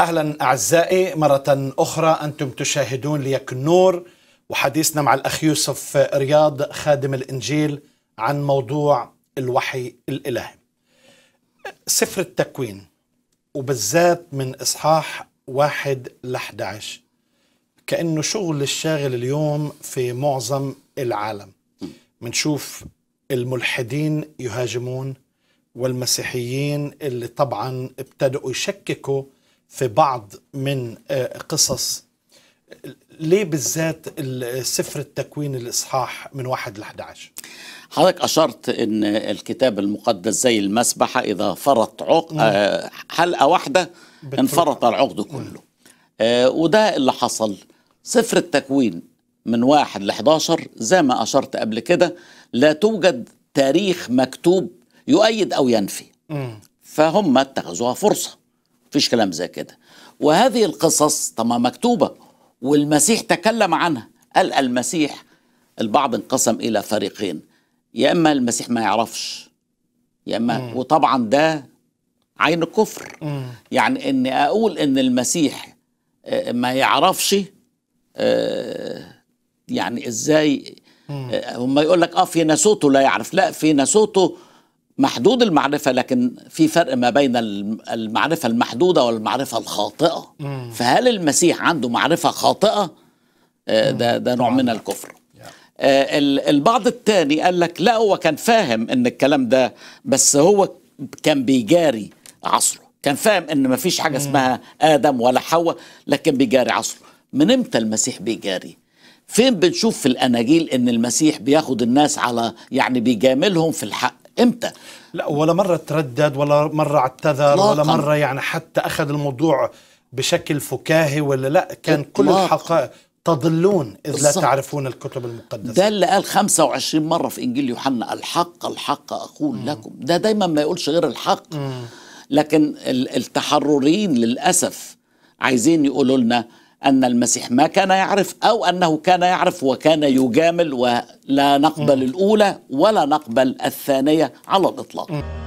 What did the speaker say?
اهلا اعزائي مره اخرى انتم تشاهدون ليك النور وحديثنا مع الاخ يوسف رياض خادم الانجيل عن موضوع الوحي الالهي. سفر التكوين وبالذات من اصحاح واحد ل 11 كانه شغل الشاغل اليوم في معظم العالم. بنشوف الملحدين يهاجمون والمسيحيين اللي طبعا ابتدأوا يشككوا في بعض من آه، قصص ليه بالذات سفر التكوين الإصحاح من واحد ل 11 حضرتك أشرت أن الكتاب المقدس زي المسبحة إذا فرط عق... آه، حلقة واحدة انفرط العقد كله آه وده اللي حصل سفر التكوين من واحد ل 11 زي ما أشرت قبل كده لا توجد تاريخ مكتوب يؤيد أو ينفي فهم اتخذوها فرصة فيش كلام زي كده وهذه القصص طب مكتوبة والمسيح تكلم عنها قال المسيح البعض انقسم إلى فريقين يا إما المسيح ما يعرفش يا إما مم. وطبعا ده عين الكفر يعني إني أقول إن المسيح آه، ما يعرفش آه، يعني إزاي آه، هم يقول لك اه في ناسوته لا يعرف لا في ناسوته محدود المعرفة لكن في فرق ما بين المعرفة المحدودة والمعرفة الخاطئة مم. فهل المسيح عنده معرفة خاطئة آه، ده, ده نوع من الكفر آه البعض الثاني قال لك لا هو كان فاهم ان الكلام ده بس هو كان بيجاري عصره كان فاهم ان مفيش حاجة اسمها ادم ولا حواء لكن بيجاري عصره من امتى المسيح بيجاري فين بنشوف في الاناجيل ان المسيح بياخد الناس على يعني بيجاملهم في الحق امتى لا ولا مره تردد ولا مره اعتذر ولا مره يعني حتى اخذ الموضوع بشكل فكاهي ولا لا كان كل الحقائق تضلون إذ لا تعرفون الكتب المقدسة ده اللي قال 25 مرة في إنجيل يوحنا الحق الحق أقول مم. لكم ده دايما ما يقولش غير الحق مم. لكن التحررين للأسف عايزين يقولوا لنا أن المسيح ما كان يعرف أو أنه كان يعرف وكان يجامل ولا نقبل الأولى ولا نقبل الثانية على الإطلاق